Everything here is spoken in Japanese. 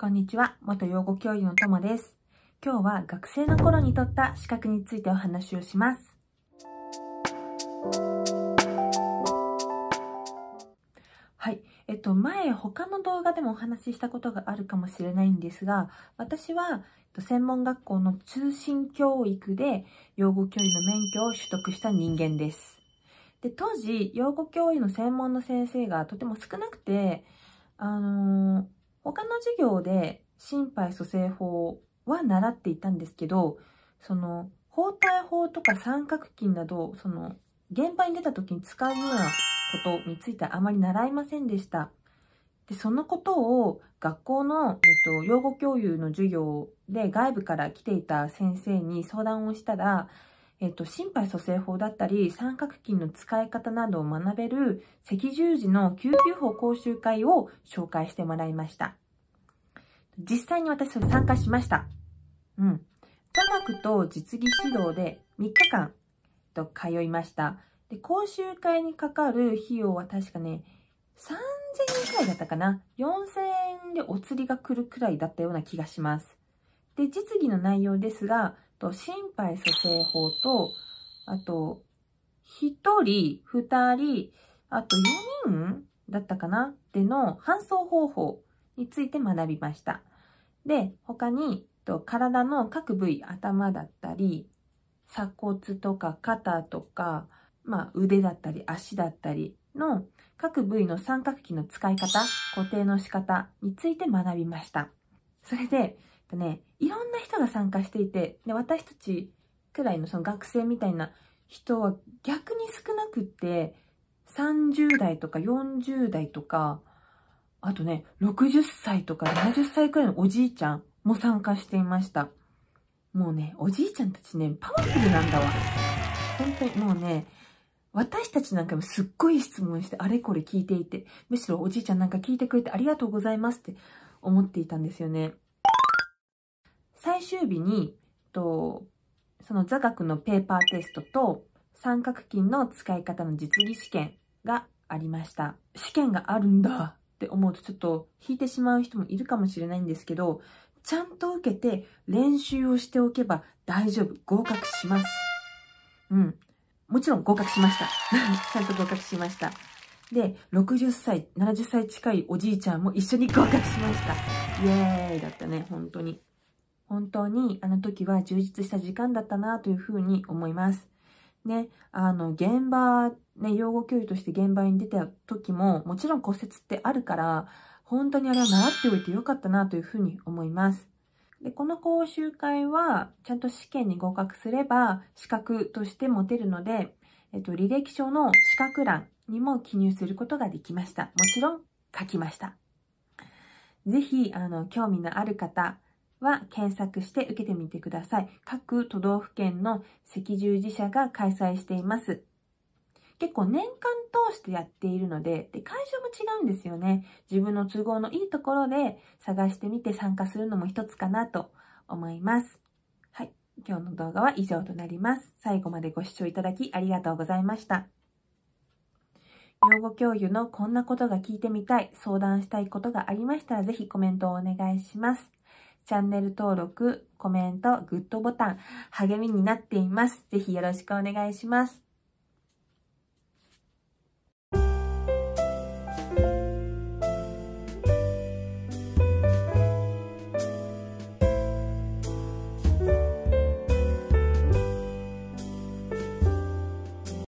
こんにちは。元養護教諭のともです。今日は学生の頃に取った資格についてお話をします。はい。えっと、前、他の動画でもお話ししたことがあるかもしれないんですが、私は、専門学校の通信教育で、養護教諭の免許を取得した人間です。で、当時、養護教諭の専門の先生がとても少なくて、あのー他の授業で心肺蘇生法は習っていたんですけど、その包帯法とか三角筋など、その現場に出た時に使うようなことについてはあまり習いませんでした。で、そのことを学校の、えっと、養護教諭の授業で外部から来ていた先生に相談をしたら、えっと、心肺蘇生法だったり、三角筋の使い方などを学べる赤十字の救急法講習会を紹介してもらいました。実際に私は参加しました。うん。座学と実技指導で3日間、と通いました。で、講習会にかかる費用は確かね、3000円くらいだったかな ?4000 円でお釣りが来るくらいだったような気がします。で、実技の内容ですが、と心肺蘇生法と、あと、一人、二人、あと四人だったかなでの搬送方法について学びました。で、他に、と体の各部位、頭だったり、鎖骨とか肩とか、まあ、腕だったり足だったりの各部位の三角器の使い方、固定の仕方について学びました。それで、とね、いろんな人が参加していて、で私たちくらいのその学生みたいな人は逆に少なくって、30代とか40代とか、あとね、60歳とか70歳くらいのおじいちゃんも参加していました。もうね、おじいちゃんたちね、パワフルなんだわ。本当にもうね、私たちなんかもすっごい質問してあれこれ聞いていて、むしろおじいちゃんなんか聞いてくれてありがとうございますって思っていたんですよね。最終日に、とその座学のペーパーテストと三角筋の使い方の実技試験がありました。試験があるんだって思うとちょっと引いてしまう人もいるかもしれないんですけど、ちゃんと受けて練習をしておけば大丈夫。合格します。うん。もちろん合格しました。ちゃんと合格しました。で、60歳、70歳近いおじいちゃんも一緒に合格しました。イエーイだったね、本当に。本当にあの時は充実した時間だったなというふうに思います。ね、あの、現場、ね、養護教諭として現場に出た時も、もちろん骨折ってあるから、本当にあれは習っておいてよかったなというふうに思います。で、この講習会は、ちゃんと試験に合格すれば、資格として持てるので、えっと、履歴書の資格欄にも記入することができました。もちろん、書きました。ぜひ、あの、興味のある方、は検索して受けてみてください。各都道府県の赤十字社が開催しています。結構年間通してやっているのでで、会場も違うんですよね。自分の都合のいいところで探してみて参加するのも一つかなと思います。はい。今日の動画は以上となります。最後までご視聴いただきありがとうございました。養護教諭のこんなことが聞いてみたい、相談したいことがありましたらぜひコメントをお願いします。チャンネル登録、コメント、グッドボタン、励みになっています。ぜひよろしくお願いします。